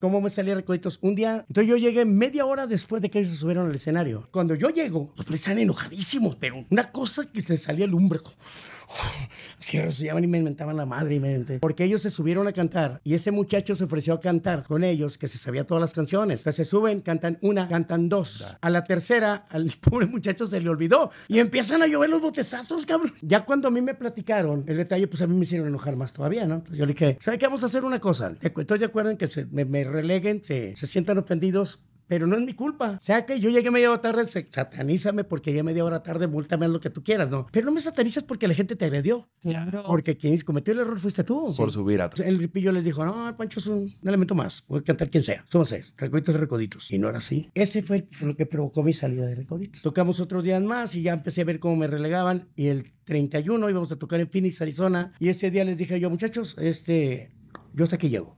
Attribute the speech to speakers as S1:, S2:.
S1: cómo me salía recoditos. Un día, entonces yo llegué media hora después de que ellos se subieron al escenario. Cuando yo llego, los pues, están enojadísimos, pero una cosa que se salía el hombro se llaman y me inventaban la madre. Y me porque ellos se subieron a cantar y ese muchacho se ofreció a cantar con ellos, que se sabía todas las canciones. Entonces se suben, cantan una, cantan dos. A la tercera, al pobre muchacho se le olvidó y empiezan a llover los botezazos, cabrón. Ya cuando a mí me platicaron el detalle, pues a mí me hicieron enojar más todavía, ¿no? Entonces yo le dije, ¿sabe qué? Vamos a hacer una cosa. Entonces ya acuerden que se, me, me releguen, se, se sientan ofendidos, pero no es mi culpa. O sea que yo llegué media hora tarde, satanízame porque llegué media hora tarde, multame lo que tú quieras, ¿no? Pero no me satanizas porque la gente te agredió. Claro. Porque quien cometió el error fuiste
S2: tú. Por subir a
S1: El ripillo les dijo, no, Pancho es un elemento más, puede cantar quien sea. Somos seis, recoditos recoditos. Y no era así. Ese fue lo que provocó mi salida de recoditos. Tocamos otros días más y ya empecé a ver cómo me relegaban y el 31 íbamos a tocar en Phoenix, Arizona y ese día les dije yo, muchachos, este, yo hasta aquí llego